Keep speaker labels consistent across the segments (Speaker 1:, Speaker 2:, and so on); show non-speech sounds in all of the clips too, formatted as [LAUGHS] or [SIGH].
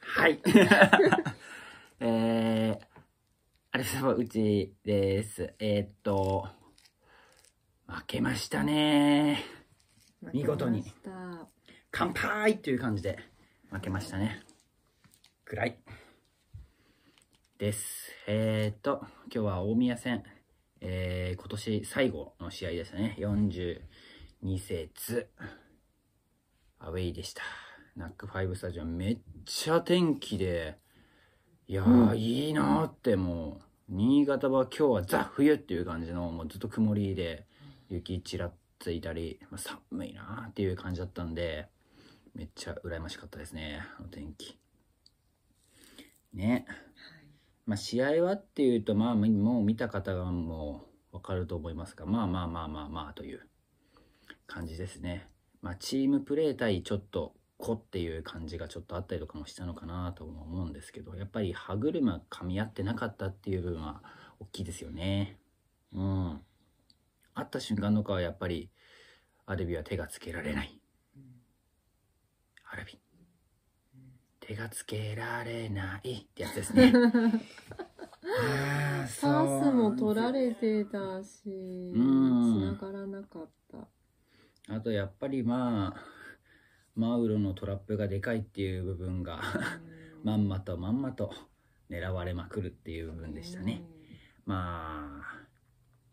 Speaker 1: は
Speaker 2: い。[LAUGHS] えー、あれさま、うちです。えー、っと、負けましたね。見事に。乾杯という感じで負けましたね。くらい。です。えー、っと、今日は大宮戦、えー、今年最後の試合でしたね。42節、アウェイでした。ナックブスタジオめっちゃ天気で、いやー、うん、いいなーってもう、新潟は今日はザ冬っていう感じの、もうずっと曇りで、雪ちらついたり、まあ、寒いなーっていう感じだったんで、めっちゃ羨ましかったですね、お天気。ね。まあ、試合はっていうと、まあ、もう見た方がもうわかると思いますが、まあまあまあまあまあという感じですね。まあ、チームプレー対ちょっと子っていう感じがちょっとあったりとかもしたのかなとも思うんですけどやっぱり歯車か噛み合ってなかったっていう部分は大きいですよねうん会った瞬間のかはやっぱりアルビは手がつけられない、うアルビ、ん、手がつけられないってやつですね [LAUGHS] パスも
Speaker 1: 取られてたし、うん、繋がらなかっ
Speaker 2: たあとやっぱりまあマウロのトラップがでかいっていう部分がまんまとまんまと狙われまくるっていう部分でしたね。まあ、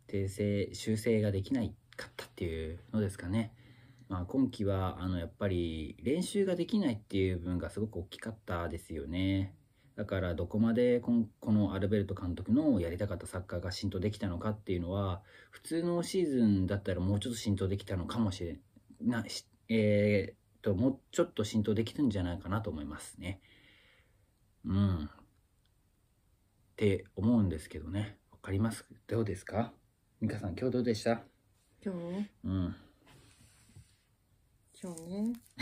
Speaker 2: 訂正、修正ができないかったっていうのですかね。まあ、今季は、あの、やっぱり練習ができないっていう部分がすごく大きかったですよね。だからどこまでこのアルベルト監督のやりたかったサッカーが浸透できたのかっていうのは普通のシーズンだったらもうちょっと浸透できたのかもしれない、えー、ともうちょっと浸透できるんじゃないかなと思いますね。うん。って思うんですけどね。わかりますどうですか美香さん、今日どうでした今日うん。
Speaker 1: 今日ね。[LAUGHS]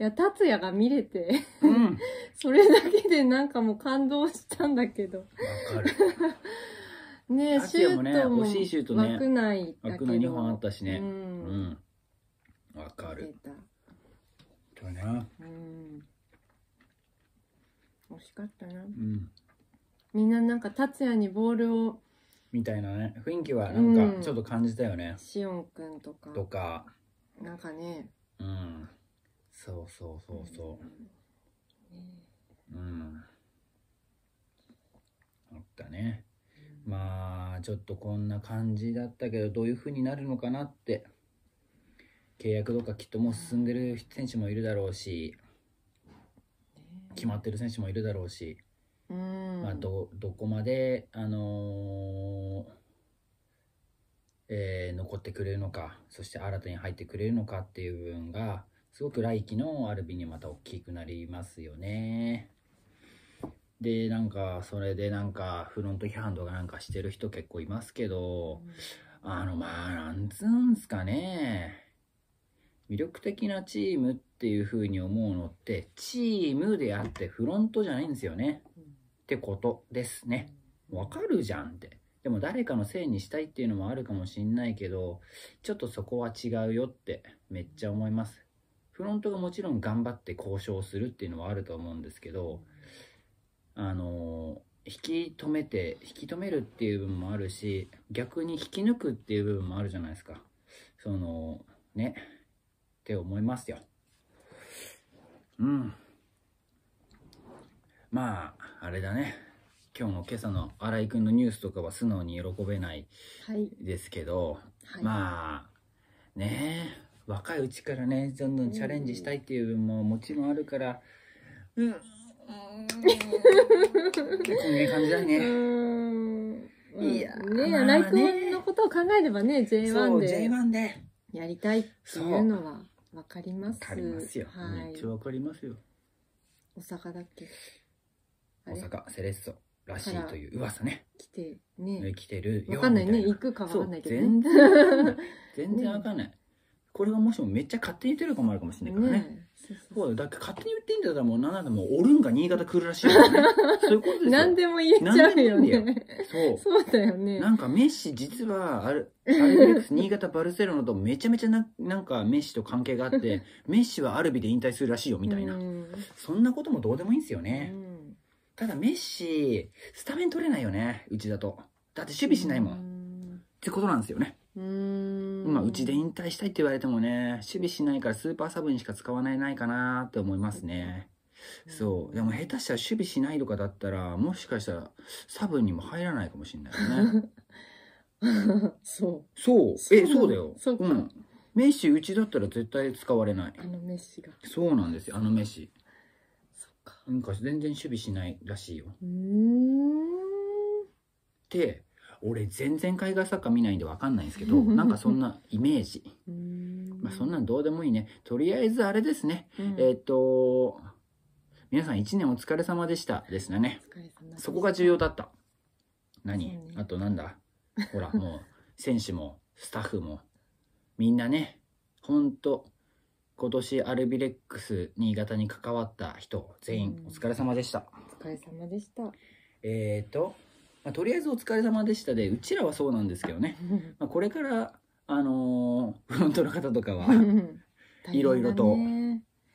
Speaker 1: いや、達也が見れてうん、[LAUGHS] それだけでなんかもう感動したんだけどわかる。[LAUGHS] ねえ、シュートも、ね、枠内だけど。枠内2本あったしね。うん、うん
Speaker 2: わかる。だな。うん。
Speaker 1: 惜しかったな。うん。みんななんか達也にボールを。
Speaker 2: みたいなね、雰囲気はなんかちょっと感じたよね。うん、しおんくんとか。とか。
Speaker 1: なんかね。うん。
Speaker 2: そうそうそうそう。うん。あったね。まあちょっとこんな感じだったけどどういうふうになるのかなって契約とかきっともう進んでる選手もいるだろうし、決まってる選手もいるだろうし、まあ、どどこまで、あのー、えー、残ってくれるのかそして新たに入ってくれるのかっていう部分がすごく来季のアルビにまた大きくなりますよね。でなんかそれでなんかフロント批判とかなんかしてる人結構いますけど、あのまあなんつうんすかね魅力的なチームっていうふうに思うのってチームであってフロントじゃないんですよね、うん、ってことですねわかるじゃんってでも誰かのせいにしたいっていうのもあるかもしんないけどちょっとそこは違うよってめっちゃ思いますフロントがもちろん頑張って交渉するっていうのはあると思うんですけどあの引き止めて引き止めるっていう部分もあるし逆に引き抜くっていう部分もあるじゃないですかそのねって思いますよ。うん。まあ、あれだね。今日の今朝の新井君のニュースとかは素直に喜べないですけど、はいはい、まあ、ねえ、若いうちからね、どんどんチャレンジしたいっていう部分ももちろんあるから、うん、
Speaker 1: 結構ね、感じだね。[LAUGHS] いや、ね新井君のことを考えればね、J1 で。J1 で。やりたいっていうのは。わかります。わかりますよ。はめっち。
Speaker 2: ゃわかりますよ。
Speaker 1: 大阪だっけ
Speaker 2: 大阪セレッソらしいという噂ね。来てね。来てるよ。わかんないね。行くかわかんないけど全然全然わかんない。[LAUGHS] これがもしもめっちゃ勝手に言ってるかもあるかもしれないからね。ねそうだだって勝手に言ってんだったらもう、7でもおるんが新潟来るらしいからね。[LAUGHS] そういうことですよ。
Speaker 1: 何でも言えちゃうよね。そう。そうだよね。なん
Speaker 2: かメッシ実は、ある、アルビス新潟バルセロナとめちゃめちゃな、なんかメッシと関係があって、[LAUGHS] メッシはアルビで引退するらしいよみたいな。んそんなこともどうでもいいんですよね。ただメッシ、スタメン取れないよね。うちだと。だって守備しないもん。んってことなんですよね。うんまあ、うちで引退したいって言われてもね、守備しないからスーパーサブにしか使わないないかなって思いますね。そう。でも下手したら守備しないとかだったら、もしかしたらサブにも入らないかもしれないよね。[LAUGHS] そう。そう。え、そうだよ。そうか。うん。メッシ、うちだったら絶対使われない。あのメッシが。そうなんですよ、あのメッシ。そっか。なんか全然守備しないらしいよ。うん。で、俺全然海外サッカー見ないんで分かんないんですけどなんかそんなイメージまあそんなんどうでもいいねとりあえずあれですね、うん、えっ、と皆さん1年お疲れ様でしたですねそこが重要だった何、ね、あとなんだほらもう選手もスタッフもみんなねほんと今年アルビレックス新潟に関わった人全員お疲れ様でした、お
Speaker 1: 疲れ様でした
Speaker 2: えっ、ー、とまあ、とりあえずお疲れ様でしたで、うちらはそうなんですけどね。まあこれから、あのー、フロントの方とかは、[LAUGHS] いろいろと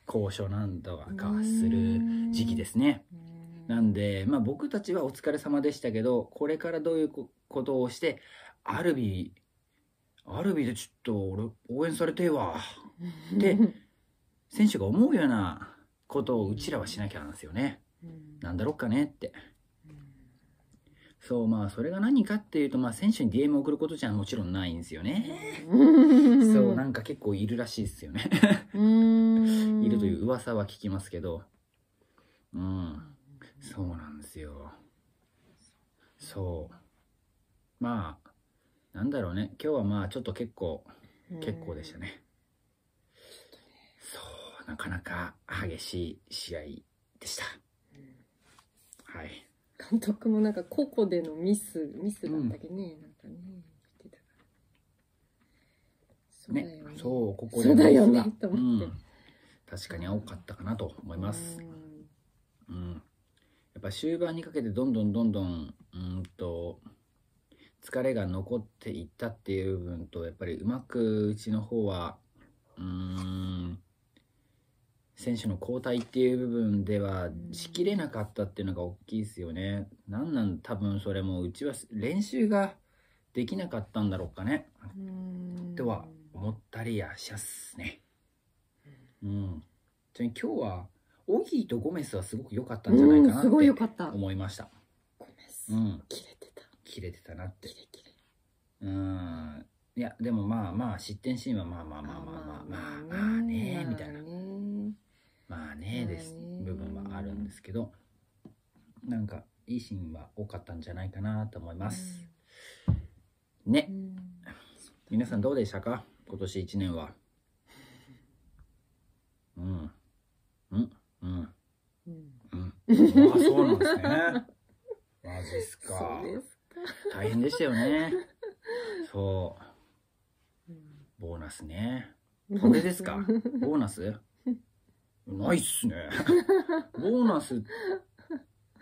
Speaker 2: 交渉なんとかする時期ですね。なんで、まあ僕たちはお疲れ様でしたけど、これからどういうことをして、アルビー、アルビーでちょっと俺応援されてえわ。で、[LAUGHS] 選手が思うようなことをうちらはしなきゃなんですよね。なんだろうかねって。そう、まあ、それが何かっていうと、まあ、選手に DM を送ることじゃもちろんないんですよね。そう、なんか結構いるらしいですよね [LAUGHS] いるという噂は聞きますけど。うん。そうなんですよ。そう。まあ、なんだろうね。今日はまあ、ちょっと結構、結構でしたね。そう、なかなか激しい試合でした。はい。監督
Speaker 1: もなんか個々でのミスミスだったっけね、うん、なんかね言ってたか
Speaker 2: らねねそうここでそうだよねと思って、うん、確かに多かったかなと思いますうん、うん、やっぱ終盤にかけてどんどんどんどんうんと疲れが残っていったっていう部分とやっぱりうまくうちの方はうん選手の交代っていう部分ではしきれなかったっていうのが大きいですよね。なんなん多分それもうちは練習ができなかったんだろうかね。とは思ったりやしゃっすね。うん。ちなみに今日はオギーとゴメスはすごく良かったんじゃないかなって思いました。ゴメス。うん。切れてた。切れてたなって。キレキレうん。いや、でもまあまあ、失点シーンはまあまあまあまあまあまあまあねみたいな。まあねです、部分はあるんですけど、なんかいいシーンは多かったんじゃないかなと思います。ね。皆さんどうでしたか今年1年は。うん。うん。うん。うん。うん。あ、そうなんですね。マジっすか。大変でしたよね。そう。ボーナスね。これですかボーナスないっすね。[LAUGHS] ボーナスっ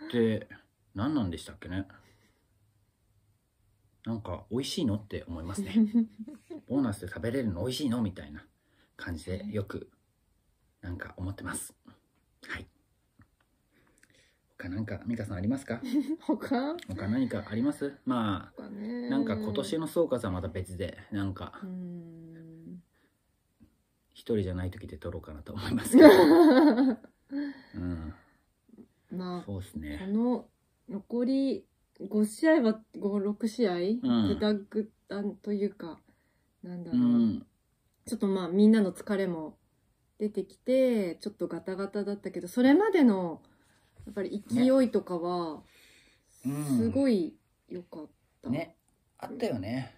Speaker 2: て何なんでしたっけね。なんか美味しいのって思いますね。[LAUGHS] ボーナスで食べれるの美味しいのみたいな感じでよくなんか思ってます。はい。他なんか美香さんありますか
Speaker 1: [LAUGHS] 他
Speaker 2: 他何かありますまあ、ね、なんか今年の総括はまた別でなんか一人じゃない時で撮ろうかなと思いますけ
Speaker 1: ど。[LAUGHS] うん。まあ、そうですね。この残り5試合は5、6試合、うんグダというか、なんだろう、ん。ちょっとまあみんなの疲れも出てきて、ちょっとガタガタだったけど、それまでのやっぱり勢いとかは、
Speaker 2: すごい良かった。ね。あったよね。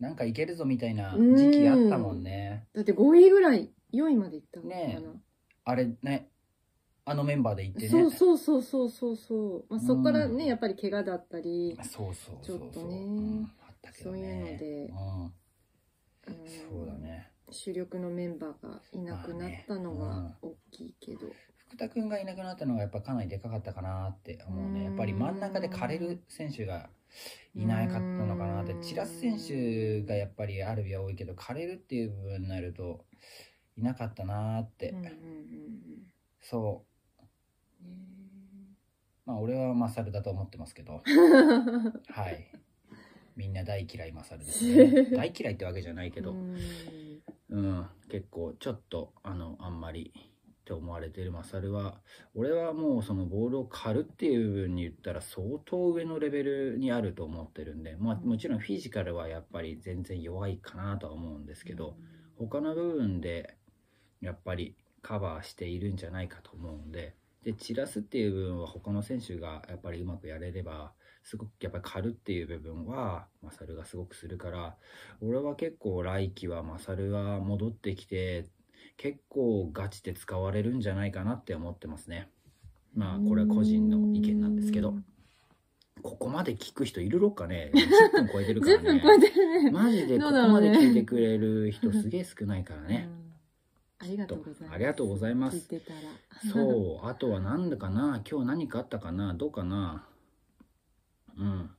Speaker 2: なんかいけるぞみたいな時期あったもんね。だって5位ぐらい、4位までいったもんねあれね、あのメンバーで行ってね。そう
Speaker 1: そうそうそうそうそう。まあ、そこからね、やっぱり怪我だったり、そうそうそうちょっとね、うんあったね、そういうので、
Speaker 2: うん、そうだね。
Speaker 1: 主力のメンバーがいなくなったのが大
Speaker 2: きいけど。まあね田君がいなくなったのがやっぱかなりでかかったかなって思うね。やっぱり真ん中で枯れる選手がいなかったのかなって、散らす選手がやっぱりある日は多いけど、枯れるっていう部分になると、いなかったなって。そう。まあ俺はマサルだと思ってますけど。[LAUGHS] はい。みんな大嫌いマサルですね。[LAUGHS] 大嫌いってわけじゃないけど。うん、結構ちょっと、あの、あんまり。って思われているは、俺はもうそのボールを狩るっていう部分に言ったら相当上のレベルにあると思ってるんで、まあもちろんフィジカルはやっぱり全然弱いかなとは思うんですけど、他の部分でやっぱりカバーしているんじゃないかと思うんで、で、散らすっていう部分は他の選手がやっぱりうまくやれれば、すごくやっぱり狩るっていう部分は、マサルがすごくするから、俺は結構来季はマサルは戻ってきて、結構ガチで使われるんじゃないかなって思ってますね。まあこれは個人の意見なんですけど。ここまで聞く人いるのかね ?10 [LAUGHS] 分超えてるからね。10分超えてるね。マジでここまで聞いてくれる人すげえ少ないからね。ありがとうございます。ありがとうございます。そう、あとは何だかな今日何かあったかなどうかなうん。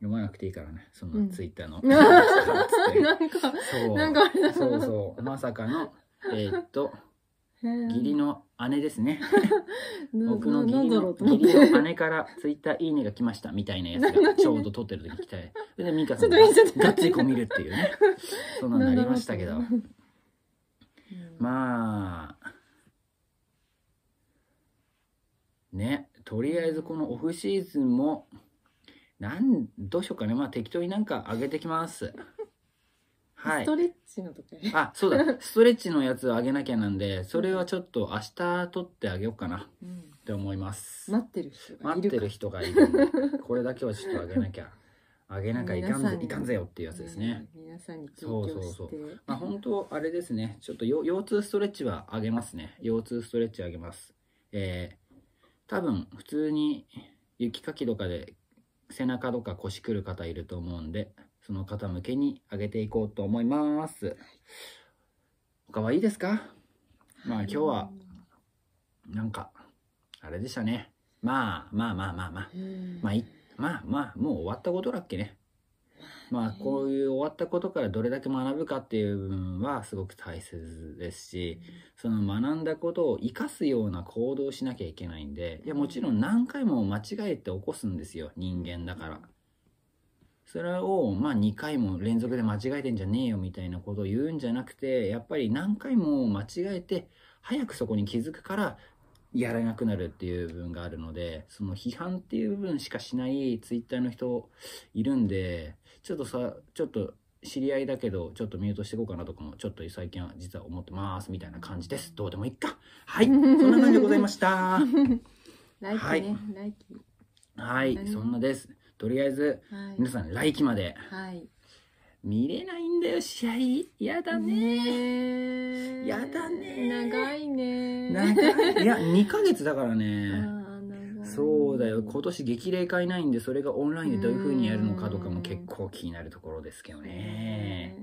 Speaker 2: 読まなくていいからね、そのツイッターの。[LAUGHS] なんか、そうなんかそうそう、まさかの、[LAUGHS] えー、っと、義理の姉ですね。[LAUGHS] 僕の義理の義理の姉からツイッターいいねが来ましたみたいなやつがちょうど撮ってる時来て、で、ミカさんがガッツリこう見るっていうね、そんなんなりましたけど。まあ、ね、とりあえずこのオフシーズンも、なんどうしようかねまあ適当になんか上げてきますはい [LAUGHS] ストレッチのとあそうだ [LAUGHS] ストレッチのやつ上げなきゃなんでそれはちょっと明日取ってあげようかな、うん、って思います待ってる人がいる待ってる人がいるんでこれだけはちょっと上げなきゃ [LAUGHS] 上げなきゃいかんぜいかんぜよっていうやつですね、皆さんにそうそうそうまあ本当あれですねちょっと腰痛ストレッチは上げますね腰痛ストレッチ上げますえー、多分普通に雪かきとかで背中とか腰くる方いると思うんで、その方向けに上げていこうと思います。他はいいですかまあ今日は、なんか、あれでしたね。まあまあまあまあまあ。まあ、まあまあ、もう終わったことだっけね。まあこういう終わったことからどれだけ学ぶかっていう部分はすごく大切ですし、その学んだことを生かすような行動をしなきゃいけないんで、いやもちろん何回も間違えて起こすんですよ、人間だから。それを、まあ、2回も連続で間違えてんじゃねえよみたいなことを言うんじゃなくて、やっぱり何回も間違えて、早くそこに気づくから、やらなくなるっていう部分があるので、その批判っていう部分しかしないツイッターの人いるんで、ちょっとさ、ちょっと知り合いだけど、ちょっとミュートしていこうかなとかも、ちょっと最近は実は思ってますみたいな感じです。どうでもいいか。はい、そんな感じでございました。
Speaker 1: 来 [LAUGHS] 期ね、来期。
Speaker 2: はい、そんなです。とりあえず、皆さん来期まで。はい見れな
Speaker 1: いんだよ、試合。やだねねやだね長いね長い。いや、
Speaker 2: 2ヶ月だからね。そうだよ今年激励会ないんでそれがオンラインでどういうふうにやるのかとかも結構気になるところですけどね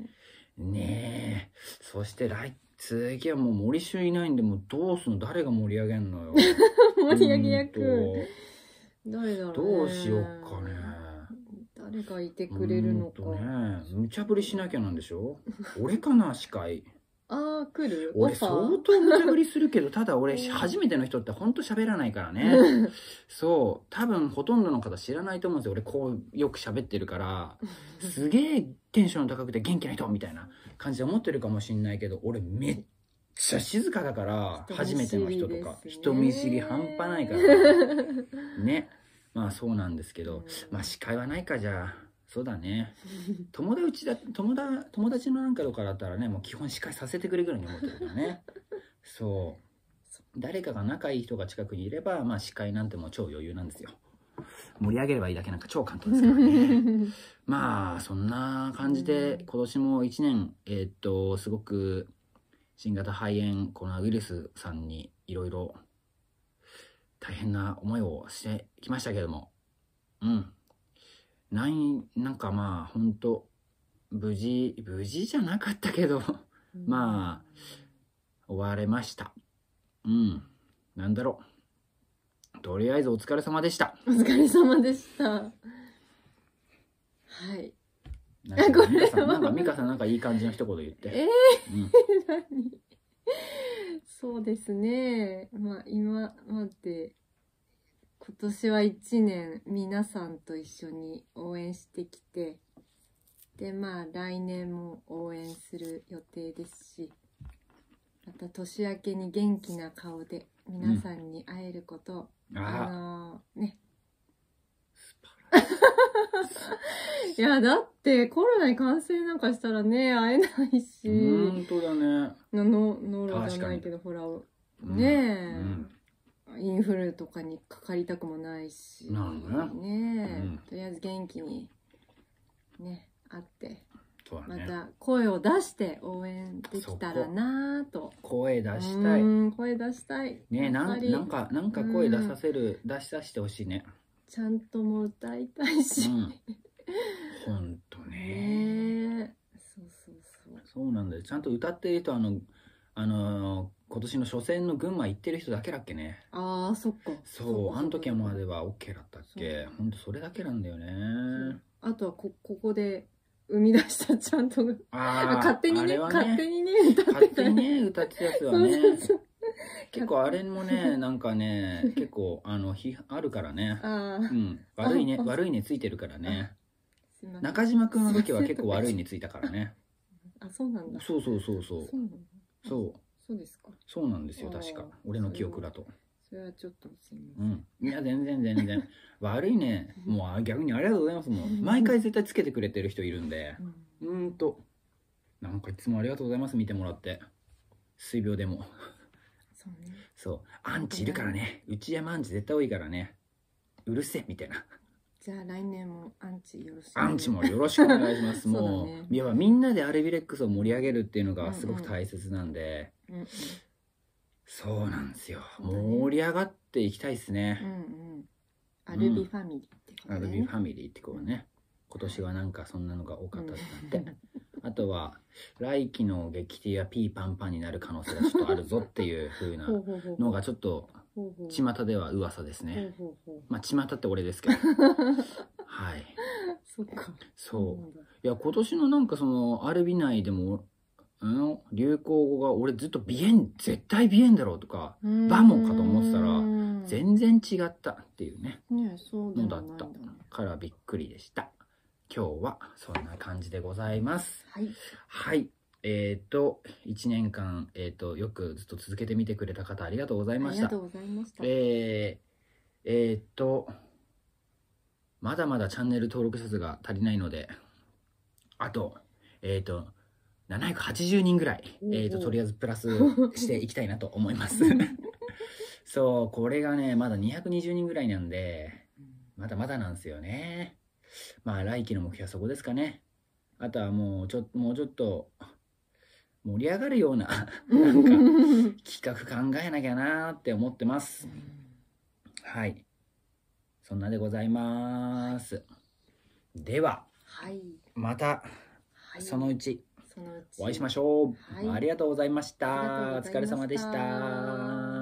Speaker 2: ねえそして来次はもう森衆いないんでもうどうすんの誰が盛り上げんのよ
Speaker 1: [LAUGHS] 盛り上げ役誰だろう、ね、どうしよっかね誰がいてくれる
Speaker 2: のか。ね無茶ぶりしなきゃなんでしょ俺かな、司会。
Speaker 1: ああ、来る俺相当
Speaker 2: 無茶ぶりするけど、ただ俺、初めての人ってほんと喋らないからね。そう。多分ほとんどの方知らないと思うんですよ。俺こう、よく喋ってるから。すげえテンション高くて元気な人みたいな感じで思ってるかもしんないけど、俺めっちゃ静かだから、初めての人とか。人見知り半端ないから。ね。まあそうなんですけど、まあ司会はないか、じゃあ。そうだね。[LAUGHS] 友達だ、友だ、友達のなんかとかだったらね、もう基本司会させてくれぐらいに思ってるからね。[LAUGHS] そう。誰かが仲いい人が近くにいれば、まあ司会なんてもう超余裕なんですよ。盛り上げればいいだけなんか超簡単ですからね。[LAUGHS] まあ、そんな感じで、今年も1年、えー、っと、すごく新型肺炎コロナウイルスさんにいろいろ大変な思いをしてきましたけども、うん。ない、なんかまあ、ほんと、無事、無事じゃなかったけどまあ、終われました。うん。なんだろう。とりあえずお疲れ様でした。お
Speaker 1: 疲れ様でした。はい。なんか、美香さん、なか、
Speaker 2: さんなんかいい感じの一言言って。え
Speaker 1: えー、うん、[LAUGHS] 何 [LAUGHS] そうですね。まあ今まで、今年は1年皆さんと一緒に応援してきて、でまあ来年も応援する予定ですし、また年明けに元気な顔で皆さんに会えることを、うんああのーね。素晴らしい。いや、だってコロナに感染なんかしたらね、会えないし。本当だね。の、の、ノロじゃないけど、ほら、ねえ。うんインフルとかにかかりたくもないしなるほどねねえ、うん、とりあえず元気にね会ってまた声を出して応援できたらなと声出したい声出したいねなんかなんか声出さ
Speaker 2: せる、出しさせてほしいね
Speaker 1: ちゃんとも歌いたいし、うん、ほんとね
Speaker 2: そうそうそうそうなんだよちゃんと歌ってる人あのあのー、今年の初戦の群馬行ってる人だけだっけね
Speaker 1: ああそっか
Speaker 2: そうあの時はまでは OK だったっけほんとそれだけなんだよね
Speaker 1: あとはこここで生み出したちゃんとあ勝手にね、ね、勝手にね歌ってた、ね、勝手にね歌ってたやつはね
Speaker 2: [LAUGHS] 結構あれもね、[LAUGHS] なんかね、結構、あの、日あるからね。うん。悪いね、悪いねついてるからね。中島くんの時は結構悪いねついたからね。[LAUGHS] あ、そうなんだ。そうそうそうそう。そう。そうですか。そうなんですよ、確か俺の記憶だと。それはちょっとすみうせん。いや、全然全然。悪いね。もう逆にありがとうございます。もう、毎回絶対つけてくれてる人いるんでうんんと。なんかいつもありがとうございます、見てもらって。水病でも。そうねそうアンチいるからね内山アンチ絶対多いからねうるせえみたいな
Speaker 1: じゃあ来年もアンチよろしくアンチもよろしくお願いします [LAUGHS] もう、ね、
Speaker 2: いやみんなでアルビレックスを盛り上げるっていうのがすごく大切なんで、うんうん、そうなんですよ、ね、盛り上がっていきたいですね、うんうん、アルビ
Speaker 1: ファミリーって
Speaker 2: ことね、うん、アルビファミリーってことね、今年はなんかそんなのが多かったって、う [LAUGHS] んあとは来季の劇的はピーパンパンになる可能性がちょっとあるぞっていう風なのがちょっと巷では噂ですねまあ巷って俺ですけど [LAUGHS] はいそっかそういや今年のなんかそのアルビ内でもん、流行語が俺ずっと鼻炎絶対鼻炎だろうとかバモかと思ってたら全然違ったっていうね
Speaker 1: ねそうね、の
Speaker 2: だったからびっくりでした今日はそんな感じでございます。はい。はい。えっ、ー、と、1年間、えっ、ー、と、よくずっと続けてみてくれた方ありがとうございました。ありがとうございました。えー、えっ、ー、と、まだまだチャンネル登録者数が足りないので、あと、えっ、と、780人ぐらい、えっ、と、とりあえずプラス [LAUGHS] していきたいなと思います。そう、これがね、まだ220人ぐらいなんで、まだまだなんですよね。まあ、来季の目標はそこですかね。あとはもうちょっと、もうちょっと、盛り上がるようななんか、企画考えなきゃなーって思ってます。はい。そんなでございます。では、はい、また、はい、そのうち、お会いしましょう。はい、ありがとうございました。お疲れ様でした。